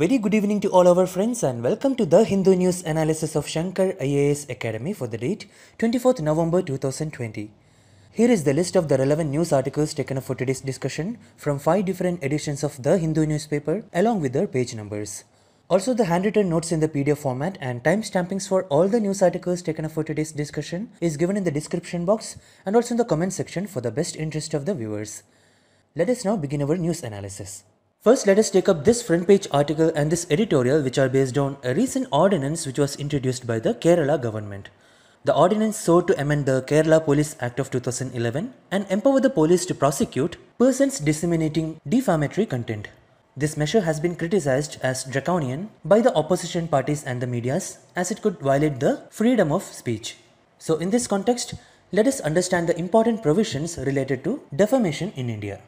Very good evening to all our friends and welcome to the Hindu News Analysis of Shankar IAS Academy for the date 24th November 2020. Here is the list of the relevant news articles taken up for today's discussion from 5 different editions of the Hindu newspaper along with their page numbers. Also the handwritten notes in the PDF format and time stampings for all the news articles taken up for today's discussion is given in the description box and also in the comment section for the best interest of the viewers. Let us now begin our news analysis. First, let us take up this front page article and this editorial, which are based on a recent ordinance which was introduced by the Kerala government. The ordinance sought to amend the Kerala Police Act of 2011 and empower the police to prosecute persons disseminating defamatory content. This measure has been criticized as draconian by the opposition parties and the medias as it could violate the freedom of speech. So, in this context, let us understand the important provisions related to defamation in India.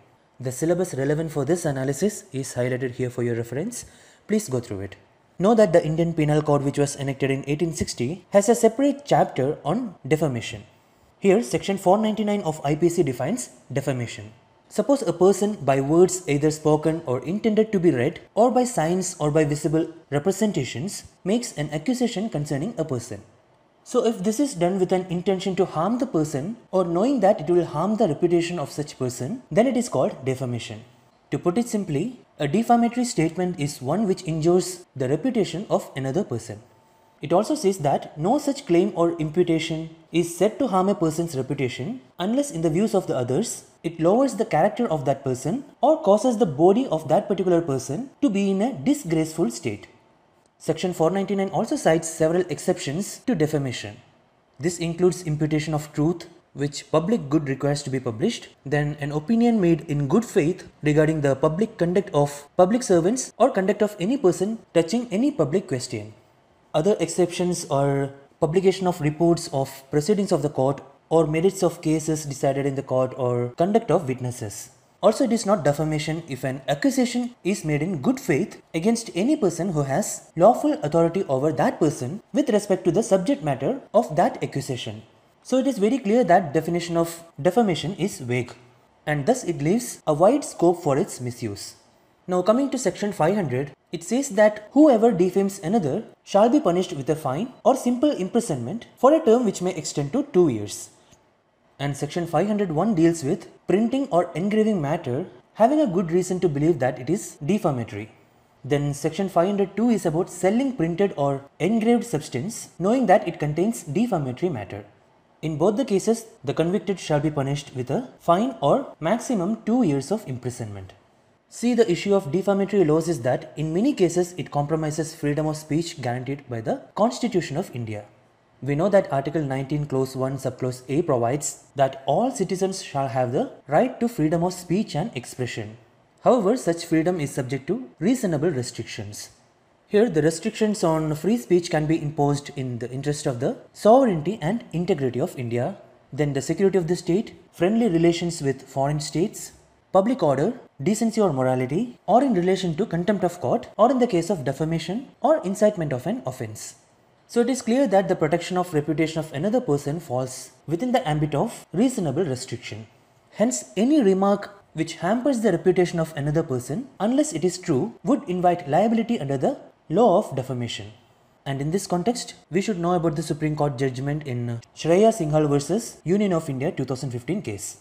The syllabus relevant for this analysis is highlighted here for your reference. Please go through it. Know that the Indian Penal Code which was enacted in 1860 has a separate chapter on defamation. Here section 499 of IPC defines defamation. Suppose a person by words either spoken or intended to be read or by signs or by visible representations makes an accusation concerning a person. So, if this is done with an intention to harm the person or knowing that it will harm the reputation of such person, then it is called defamation. To put it simply, a defamatory statement is one which injures the reputation of another person. It also says that no such claim or imputation is said to harm a person's reputation unless, in the views of the others, it lowers the character of that person or causes the body of that particular person to be in a disgraceful state. Section 499 also cites several exceptions to defamation. This includes imputation of truth, which public good requires to be published, then an opinion made in good faith regarding the public conduct of public servants or conduct of any person touching any public question. Other exceptions are publication of reports of proceedings of the court or merits of cases decided in the court or conduct of witnesses. Also, it is not defamation if an accusation is made in good faith against any person who has lawful authority over that person with respect to the subject matter of that accusation. So it is very clear that definition of defamation is vague and thus it leaves a wide scope for its misuse. Now coming to section 500, it says that whoever defames another shall be punished with a fine or simple imprisonment for a term which may extend to 2 years. And section 501 deals with printing or engraving matter having a good reason to believe that it is defamatory. Then section 502 is about selling printed or engraved substance knowing that it contains defamatory matter. In both the cases, the convicted shall be punished with a fine or maximum 2 years of imprisonment. See, the issue of defamatory laws is that in many cases it compromises freedom of speech guaranteed by the Constitution of India. We know that Article 19 Clause 1 Subclause A provides that all citizens shall have the right to freedom of speech and expression. However, such freedom is subject to reasonable restrictions. Here, the restrictions on free speech can be imposed in the interest of the sovereignty and integrity of India, then the security of the state, friendly relations with foreign states, public order, decency or morality, or in relation to contempt of court, or in the case of defamation or incitement of an offense. So it is clear that the protection of reputation of another person falls within the ambit of reasonable restriction. Hence, any remark which hampers the reputation of another person, unless it is true, would invite liability under the law of defamation. And in this context, we should know about the Supreme Court judgment in Shreya Singhal versus Union of India 2015 case.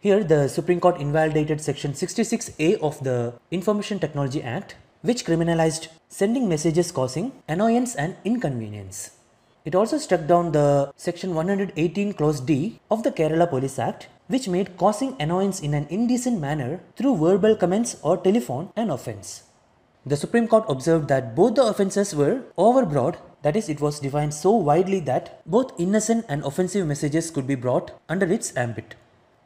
Here, the Supreme Court invalidated section 66A of the Information Technology Act which criminalized sending messages causing annoyance and inconvenience. It also struck down the section 118 clause D of the Kerala Police Act which made causing annoyance in an indecent manner through verbal comments or telephone an offense. The Supreme Court observed that both the offenses were overbroad, that is, it was defined so widely that both innocent and offensive messages could be brought under its ambit.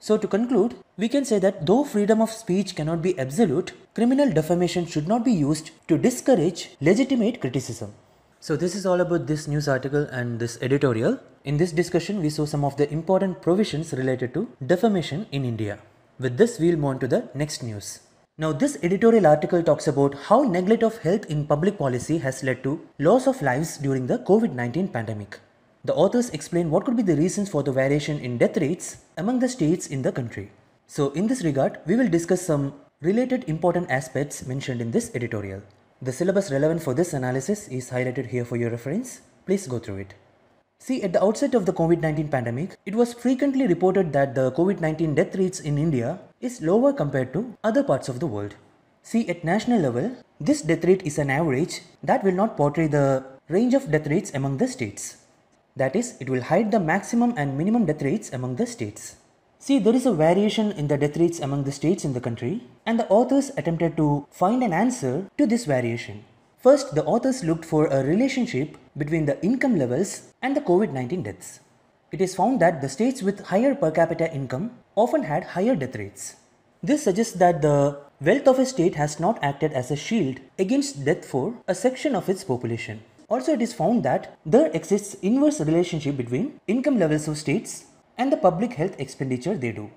So, to conclude, we can say that though freedom of speech cannot be absolute, criminal defamation should not be used to discourage legitimate criticism. So, this is all about this news article and this editorial. In this discussion, we saw some of the important provisions related to defamation in India. With this, we'll move on to the next news. Now, this editorial article talks about how neglect of health in public policy has led to loss of lives during the COVID 19 pandemic. The authors explain what could be the reasons for the variation in death rates among the states in the country. So in this regard, we will discuss some related important aspects mentioned in this editorial. The syllabus relevant for this analysis is highlighted here for your reference. Please go through it. See, at the outset of the COVID-19 pandemic, it was frequently reported that the COVID-19 death rates in India is lower compared to other parts of the world. See, at national level, this death rate is an average that will not portray the range of death rates among the states. That is, it will hide the maximum and minimum death rates among the states. See, there is a variation in the death rates among the states in the country, and the authors attempted to find an answer to this variation. First, the authors looked for a relationship between the income levels and the COVID 19 deaths. It is found that the states with higher per capita income often had higher death rates. This suggests that the wealth of a state has not acted as a shield against death for a section of its population. Also, it is found that there exists inverse relationship between income levels of states and the public health expenditure they do.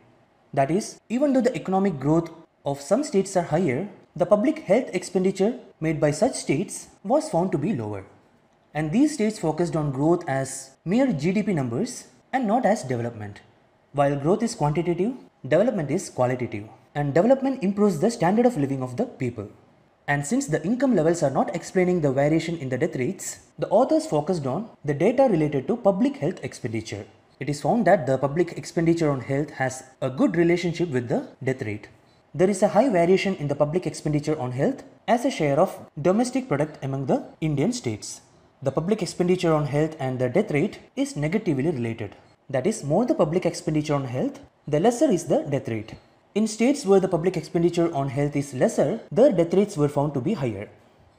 That is, even though the economic growth of some states are higher, the public health expenditure made by such states was found to be lower. And these states focused on growth as mere GDP numbers and not as development. While growth is quantitative, development is qualitative, and development improves the standard of living of the people. And since the income levels are not explaining the variation in the death rates, the authors focused on the data related to public health expenditure. It is found that the public expenditure on health has a good relationship with the death rate. There is a high variation in the public expenditure on health as a share of domestic product among the Indian states. The public expenditure on health and the death rate is negatively related. That is, more the public expenditure on health, the lesser is the death rate. In states where the public expenditure on health is lesser, their death rates were found to be higher.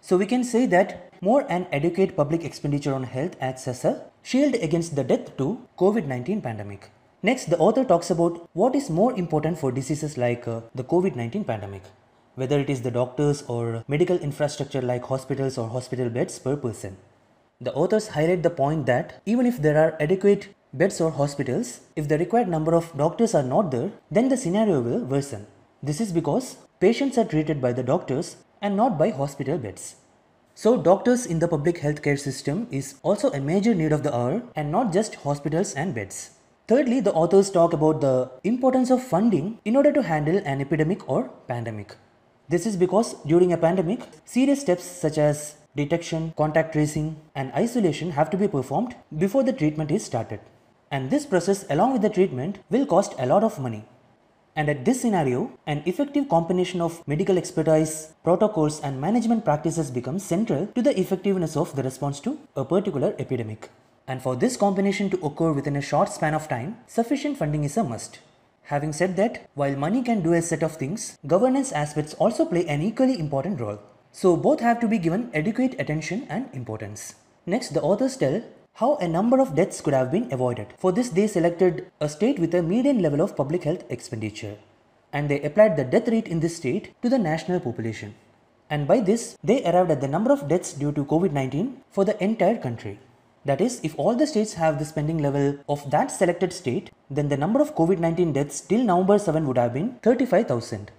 So we can say that more and adequate public expenditure on health acts as a shield against the death to COVID-19 pandemic. Next, the author talks about what is more important for diseases like uh, the COVID-19 pandemic, whether it is the doctors or medical infrastructure like hospitals or hospital beds per person. The authors highlight the point that even if there are adequate beds or hospitals, if the required number of doctors are not there, then the scenario will worsen. This is because patients are treated by the doctors and not by hospital beds. So doctors in the public healthcare system is also a major need of the hour and not just hospitals and beds. Thirdly, the authors talk about the importance of funding in order to handle an epidemic or pandemic. This is because during a pandemic, serious steps such as detection, contact tracing, and isolation have to be performed before the treatment is started. And this process along with the treatment will cost a lot of money. And at this scenario, an effective combination of medical expertise, protocols and management practices becomes central to the effectiveness of the response to a particular epidemic. And for this combination to occur within a short span of time, sufficient funding is a must. Having said that, while money can do a set of things, governance aspects also play an equally important role. So both have to be given adequate attention and importance. Next, the authors tell how a number of deaths could have been avoided. For this, they selected a state with a median level of public health expenditure and they applied the death rate in this state to the national population. And by this, they arrived at the number of deaths due to COVID 19 for the entire country. That is, if all the states have the spending level of that selected state, then the number of COVID 19 deaths till November 7 would have been 35,000.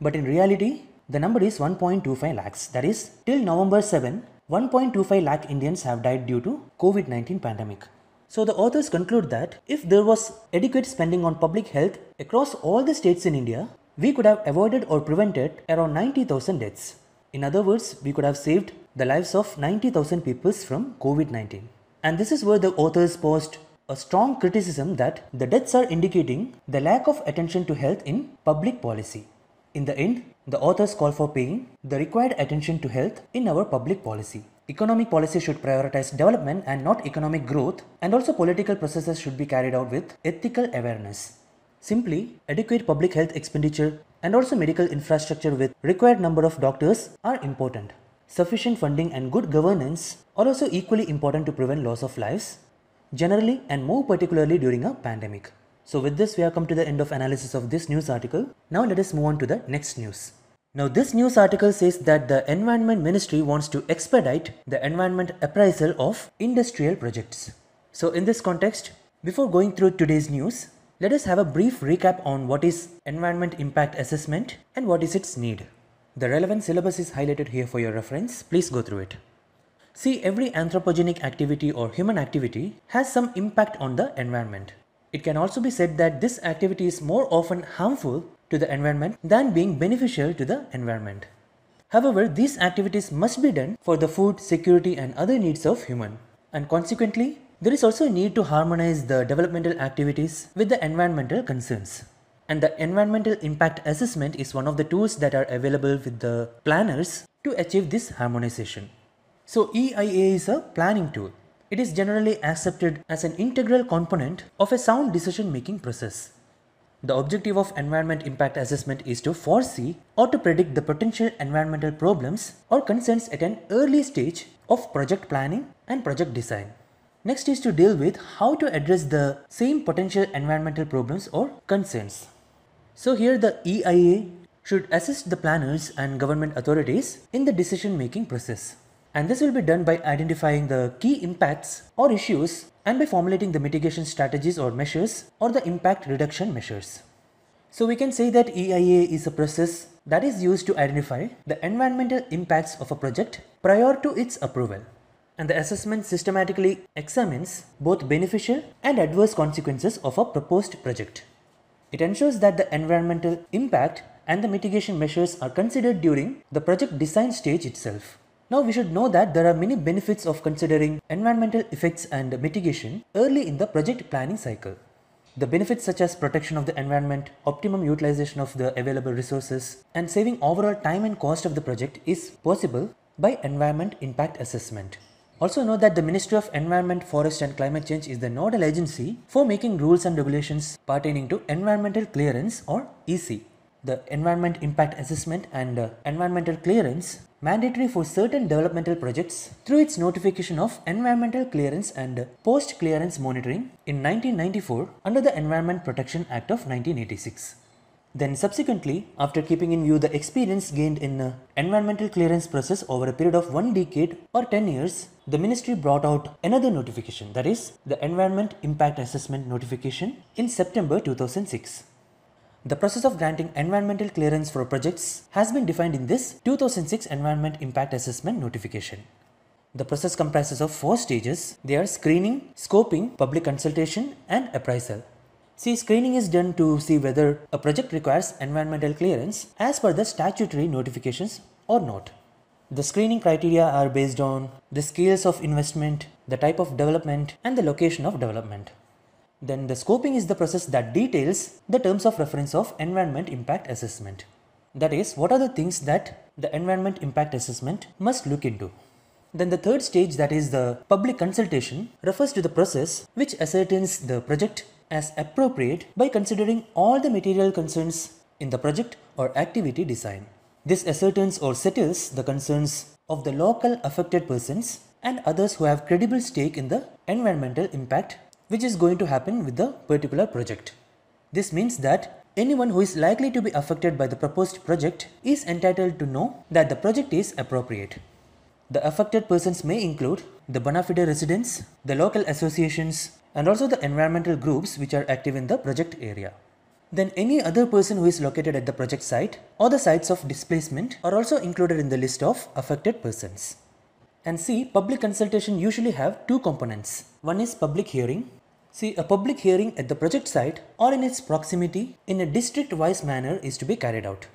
But in reality, the number is 1.25 lakhs. That is, till November 7, 1.25 lakh Indians have died due to COVID-19 pandemic. So the authors conclude that if there was adequate spending on public health across all the states in India, we could have avoided or prevented around 90,000 deaths. In other words, we could have saved the lives of 90,000 people from COVID-19. And this is where the authors post a strong criticism that the deaths are indicating the lack of attention to health in public policy. In the end, the authors call for paying the required attention to health in our public policy. Economic policy should prioritize development and not economic growth, and also political processes should be carried out with ethical awareness. Simply, adequate public health expenditure and also medical infrastructure with required number of doctors are important. Sufficient funding and good governance are also equally important to prevent loss of lives, generally and more particularly during a pandemic. So with this, we have come to the end of analysis of this news article. Now let us move on to the next news. Now this news article says that the Environment Ministry wants to expedite the environment appraisal of industrial projects. So in this context, before going through today's news, let us have a brief recap on what is environment impact assessment and what is its need. The relevant syllabus is highlighted here for your reference. Please go through it. See, every anthropogenic activity or human activity has some impact on the environment. It can also be said that this activity is more often harmful to the environment than being beneficial to the environment. However, these activities must be done for the food, security and other needs of human. And consequently, there is also a need to harmonize the developmental activities with the environmental concerns. And the environmental impact assessment is one of the tools that are available with the planners to achieve this harmonization. So EIA is a planning tool it is generally accepted as an integral component of a sound decision making process. The objective of environment impact assessment is to foresee or to predict the potential environmental problems or concerns at an early stage of project planning and project design. Next is to deal with how to address the same potential environmental problems or concerns. So here the EIA should assist the planners and government authorities in the decision making process. And this will be done by identifying the key impacts or issues and by formulating the mitigation strategies or measures or the impact reduction measures. So we can say that EIA is a process that is used to identify the environmental impacts of a project prior to its approval. And the assessment systematically examines both beneficial and adverse consequences of a proposed project. It ensures that the environmental impact and the mitigation measures are considered during the project design stage itself. Now we should know that there are many benefits of considering environmental effects and mitigation early in the project planning cycle. The benefits such as protection of the environment, optimum utilization of the available resources, and saving overall time and cost of the project is possible by environment impact assessment. Also know that the Ministry of Environment, Forest and Climate Change is the nodal agency for making rules and regulations pertaining to environmental clearance or EC the Environment Impact Assessment and uh, Environmental Clearance mandatory for certain developmental projects through its notification of environmental clearance and uh, post clearance monitoring in 1994 under the Environment Protection Act of 1986. Then subsequently, after keeping in view the experience gained in uh, environmental clearance process over a period of one decade or 10 years, the ministry brought out another notification that is the Environment Impact Assessment Notification in September 2006. The process of granting environmental clearance for projects has been defined in this 2006 Environment Impact Assessment Notification. The process comprises of four stages. They are screening, scoping, public consultation and appraisal. See, screening is done to see whether a project requires environmental clearance as per the statutory notifications or not. The screening criteria are based on the scales of investment, the type of development and the location of development. Then the scoping is the process that details the terms of reference of environment impact assessment. That is, what are the things that the environment impact assessment must look into. Then the third stage that is the public consultation refers to the process which ascertains the project as appropriate by considering all the material concerns in the project or activity design. This ascertains or settles the concerns of the local affected persons and others who have credible stake in the environmental impact which is going to happen with the particular project. This means that anyone who is likely to be affected by the proposed project is entitled to know that the project is appropriate. The affected persons may include the bona fide residents, the local associations, and also the environmental groups which are active in the project area. Then any other person who is located at the project site or the sites of displacement are also included in the list of affected persons. And see, public consultation usually have two components. One is public hearing See, a public hearing at the project site or in its proximity in a district-wise manner is to be carried out.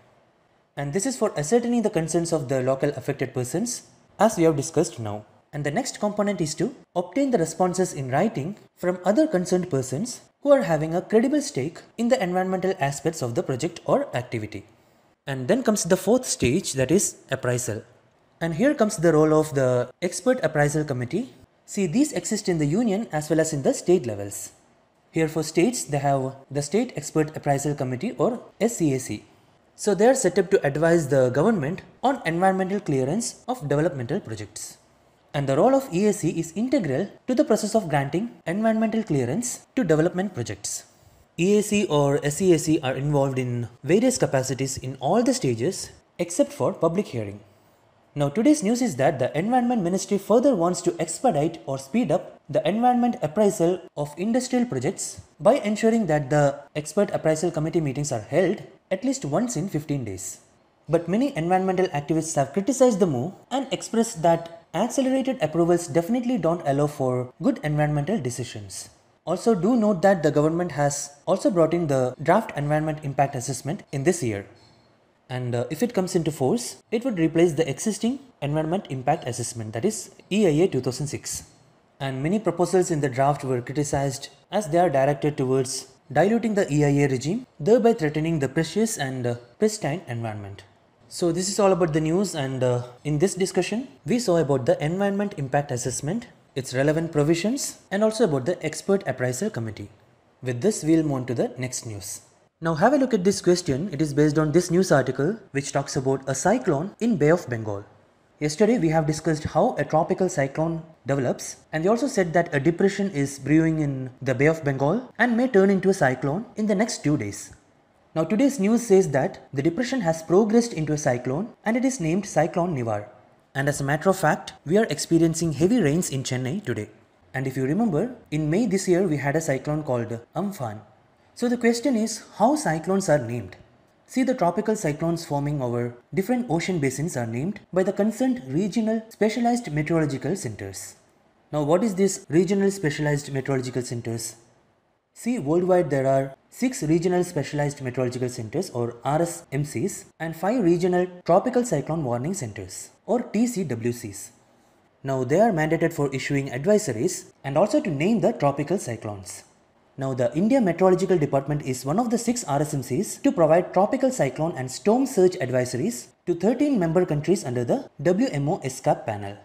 And this is for ascertaining the concerns of the local affected persons as we have discussed now. And the next component is to obtain the responses in writing from other concerned persons who are having a credible stake in the environmental aspects of the project or activity. And then comes the fourth stage that is appraisal. And here comes the role of the expert appraisal committee See, these exist in the union as well as in the state levels. Here for states, they have the State Expert Appraisal Committee or SCAC. So they are set up to advise the government on environmental clearance of developmental projects. And the role of EAC is integral to the process of granting environmental clearance to development projects. EAC or SEAC are involved in various capacities in all the stages except for public hearing. Now today's news is that the Environment Ministry further wants to expedite or speed up the environment appraisal of industrial projects by ensuring that the expert appraisal committee meetings are held at least once in 15 days. But many environmental activists have criticized the move and expressed that accelerated approvals definitely don't allow for good environmental decisions. Also do note that the government has also brought in the draft environment impact assessment in this year and uh, if it comes into force it would replace the existing environment impact assessment that is EIA 2006 and many proposals in the draft were criticized as they are directed towards diluting the EIA regime thereby threatening the precious and uh, pristine environment so this is all about the news and uh, in this discussion we saw about the environment impact assessment its relevant provisions and also about the expert Appraisal committee with this we'll move on to the next news now have a look at this question. It is based on this news article which talks about a cyclone in Bay of Bengal. Yesterday we have discussed how a tropical cyclone develops and we also said that a depression is brewing in the Bay of Bengal and may turn into a cyclone in the next two days. Now today's news says that the depression has progressed into a cyclone and it is named Cyclone Nivar. And as a matter of fact, we are experiencing heavy rains in Chennai today. And if you remember, in May this year we had a cyclone called Amphan so the question is how cyclones are named. See the tropical cyclones forming over different ocean basins are named by the concerned regional specialized meteorological centers. Now what is this regional specialized meteorological centers? See worldwide there are 6 regional specialized meteorological centers or RSMCs and 5 regional tropical cyclone warning centers or TCWCs. Now they are mandated for issuing advisories and also to name the tropical cyclones. Now, the India Meteorological Department is one of the six RSMCs to provide tropical cyclone and storm surge advisories to 13 member countries under the WMO SCAP panel.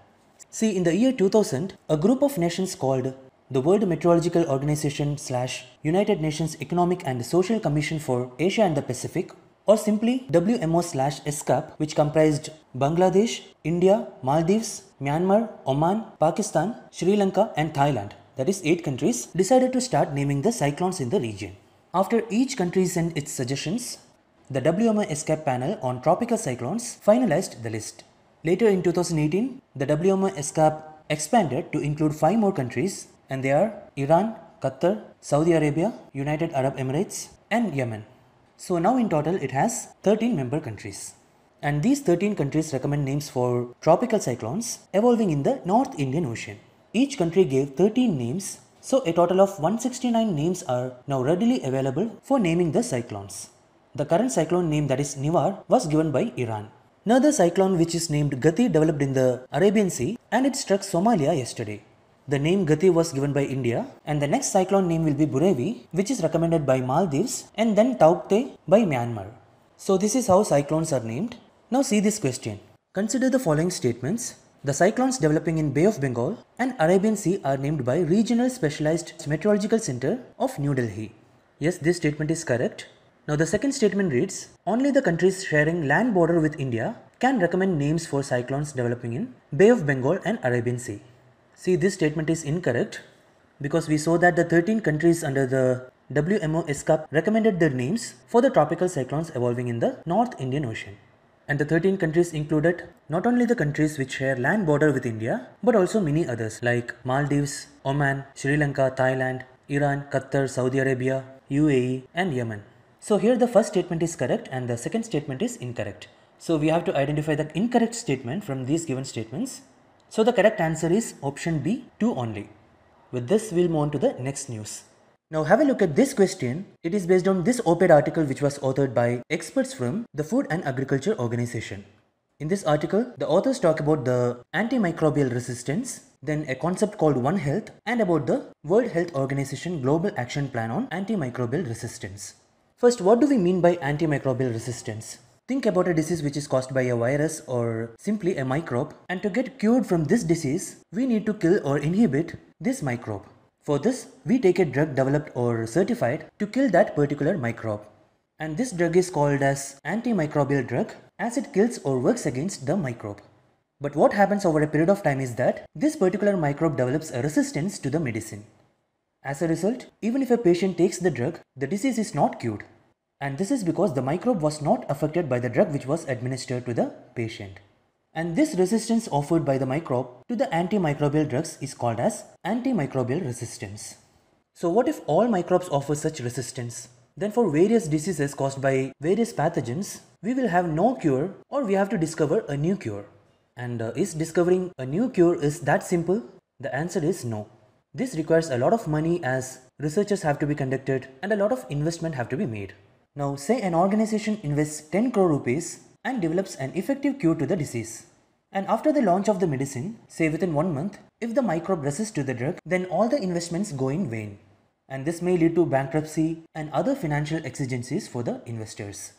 See, in the year 2000, a group of nations called the World Meteorological Organization slash United Nations Economic and Social Commission for Asia and the Pacific or simply WMO slash SCAP, which comprised Bangladesh, India, Maldives, Myanmar, Oman, Pakistan, Sri Lanka, and Thailand that is 8 countries, decided to start naming the cyclones in the region. After each country sent its suggestions, the WMO ESCAP panel on tropical cyclones finalized the list. Later in 2018, the WMO ESCAP expanded to include 5 more countries and they are Iran, Qatar, Saudi Arabia, United Arab Emirates and Yemen. So now in total it has 13 member countries. And these 13 countries recommend names for tropical cyclones evolving in the North Indian Ocean. Each country gave 13 names, so a total of 169 names are now readily available for naming the cyclones. The current cyclone name that is Nivar was given by Iran. Another cyclone which is named Gati developed in the Arabian Sea and it struck Somalia yesterday. The name Gati was given by India and the next cyclone name will be Burevi which is recommended by Maldives and then Taukte by Myanmar. So this is how cyclones are named. Now see this question. Consider the following statements the cyclones developing in Bay of Bengal and Arabian Sea are named by Regional Specialized Meteorological Center of New Delhi. Yes, this statement is correct. Now the second statement reads, only the countries sharing land border with India can recommend names for cyclones developing in Bay of Bengal and Arabian Sea. See, this statement is incorrect because we saw that the 13 countries under the WMO SCAP recommended their names for the tropical cyclones evolving in the North Indian Ocean and the 13 countries included not only the countries which share land border with India, but also many others like Maldives, Oman, Sri Lanka, Thailand, Iran, Qatar, Saudi Arabia, UAE, and Yemen. So here the first statement is correct and the second statement is incorrect. So we have to identify the incorrect statement from these given statements. So the correct answer is option B, 2 only. With this, we'll move on to the next news. Now have a look at this question. It is based on this op-ed article which was authored by experts from the Food and Agriculture Organization. In this article, the authors talk about the antimicrobial resistance, then a concept called One Health and about the World Health Organization Global Action Plan on Antimicrobial Resistance. First, what do we mean by antimicrobial resistance? Think about a disease which is caused by a virus or simply a microbe and to get cured from this disease, we need to kill or inhibit this microbe. For this, we take a drug developed or certified to kill that particular microbe. And this drug is called as antimicrobial drug as it kills or works against the microbe. But what happens over a period of time is that this particular microbe develops a resistance to the medicine. As a result, even if a patient takes the drug, the disease is not cured. And this is because the microbe was not affected by the drug which was administered to the patient. And this resistance offered by the microbe to the antimicrobial drugs is called as antimicrobial resistance. So what if all microbes offer such resistance? Then for various diseases caused by various pathogens, we will have no cure or we have to discover a new cure. And uh, is discovering a new cure is that simple? The answer is no. This requires a lot of money as researchers have to be conducted and a lot of investment have to be made. Now say an organization invests 10 crore rupees and develops an effective cure to the disease. And after the launch of the medicine, say within one month, if the microbe resists to the drug, then all the investments go in vain. And this may lead to bankruptcy and other financial exigencies for the investors.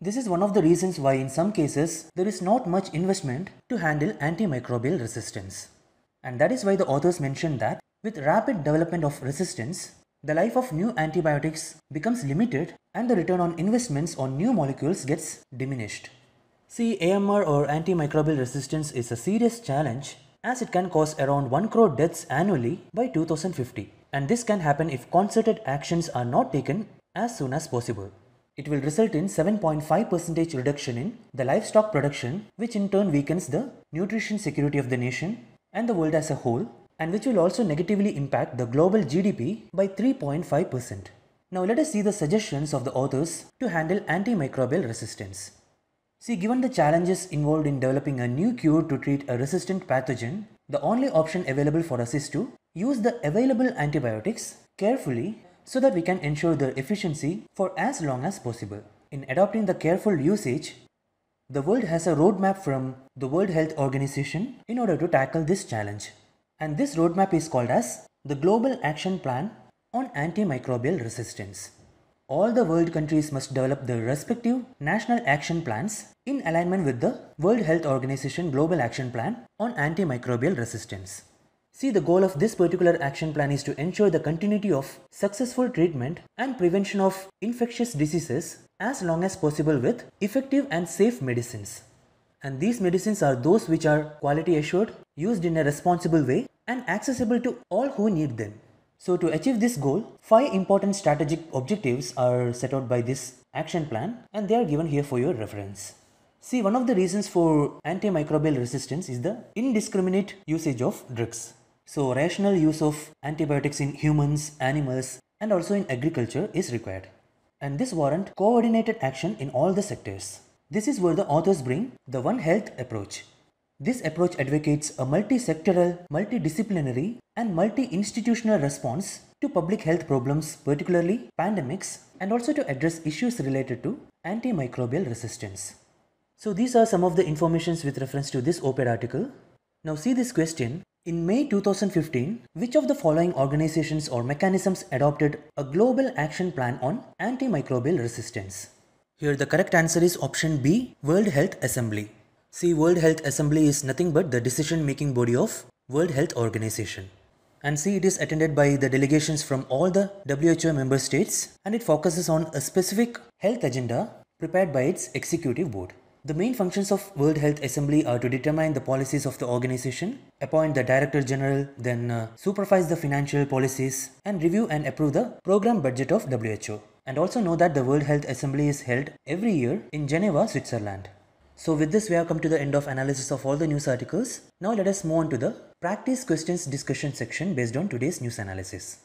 This is one of the reasons why in some cases there is not much investment to handle antimicrobial resistance. And that is why the authors mention that with rapid development of resistance, the life of new antibiotics becomes limited and the return on investments on new molecules gets diminished. See, AMR or antimicrobial resistance is a serious challenge as it can cause around 1 crore deaths annually by 2050 and this can happen if concerted actions are not taken as soon as possible. It will result in 7.5% reduction in the livestock production which in turn weakens the nutrition security of the nation and the world as a whole and which will also negatively impact the global GDP by 3.5%. Now let us see the suggestions of the authors to handle antimicrobial resistance. See, given the challenges involved in developing a new cure to treat a resistant pathogen, the only option available for us is to use the available antibiotics carefully so that we can ensure their efficiency for as long as possible. In adopting the careful usage, the world has a roadmap from the World Health Organization in order to tackle this challenge. And this roadmap is called as the Global Action Plan on Antimicrobial Resistance all the world countries must develop their respective national action plans in alignment with the World Health Organization Global Action Plan on Antimicrobial Resistance. See, the goal of this particular action plan is to ensure the continuity of successful treatment and prevention of infectious diseases as long as possible with effective and safe medicines. And these medicines are those which are quality assured, used in a responsible way, and accessible to all who need them. So to achieve this goal, five important strategic objectives are set out by this action plan and they are given here for your reference. See, one of the reasons for antimicrobial resistance is the indiscriminate usage of drugs. So rational use of antibiotics in humans, animals and also in agriculture is required. And this warrant coordinated action in all the sectors. This is where the authors bring the One Health approach this approach advocates a multi-sectoral, multidisciplinary and multi-institutional response to public health problems, particularly pandemics, and also to address issues related to antimicrobial resistance. So these are some of the informations with reference to this op-ed article. Now see this question. In May 2015, which of the following organizations or mechanisms adopted a global action plan on antimicrobial resistance? Here the correct answer is option B, World Health Assembly. See, World Health Assembly is nothing but the decision-making body of World Health Organization. And see, it is attended by the delegations from all the WHO member states and it focuses on a specific health agenda prepared by its executive board. The main functions of World Health Assembly are to determine the policies of the organization, appoint the Director General, then uh, supervise the financial policies, and review and approve the program budget of WHO. And also know that the World Health Assembly is held every year in Geneva, Switzerland. So with this we have come to the end of analysis of all the news articles. Now let us move on to the practice questions discussion section based on today's news analysis.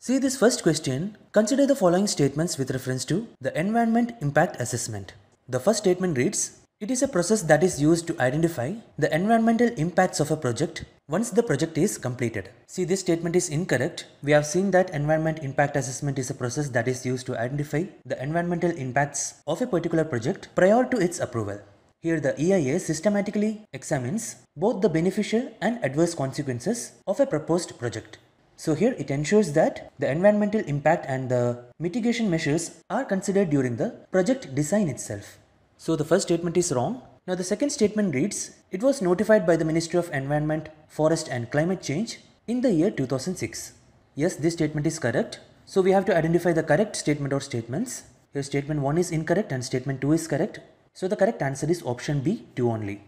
See this first question, consider the following statements with reference to the environment impact assessment. The first statement reads, it is a process that is used to identify the environmental impacts of a project once the project is completed. See this statement is incorrect. We have seen that environment impact assessment is a process that is used to identify the environmental impacts of a particular project prior to its approval. Here the EIA systematically examines both the beneficial and adverse consequences of a proposed project. So here it ensures that the environmental impact and the mitigation measures are considered during the project design itself. So the first statement is wrong. Now the second statement reads, it was notified by the Ministry of Environment, Forest and Climate Change in the year 2006. Yes, this statement is correct. So we have to identify the correct statement or statements. Here statement 1 is incorrect and statement 2 is correct. So the correct answer is option B, 2 only.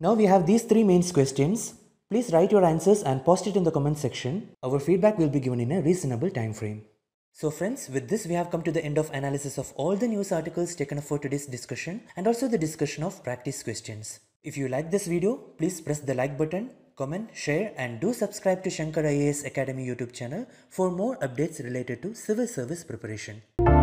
Now we have these three main questions. Please write your answers and post it in the comment section. Our feedback will be given in a reasonable time frame. So friends, with this we have come to the end of analysis of all the news articles taken up for today's discussion and also the discussion of practice questions. If you like this video, please press the like button, comment, share and do subscribe to Shankar IAS Academy YouTube channel for more updates related to civil service preparation.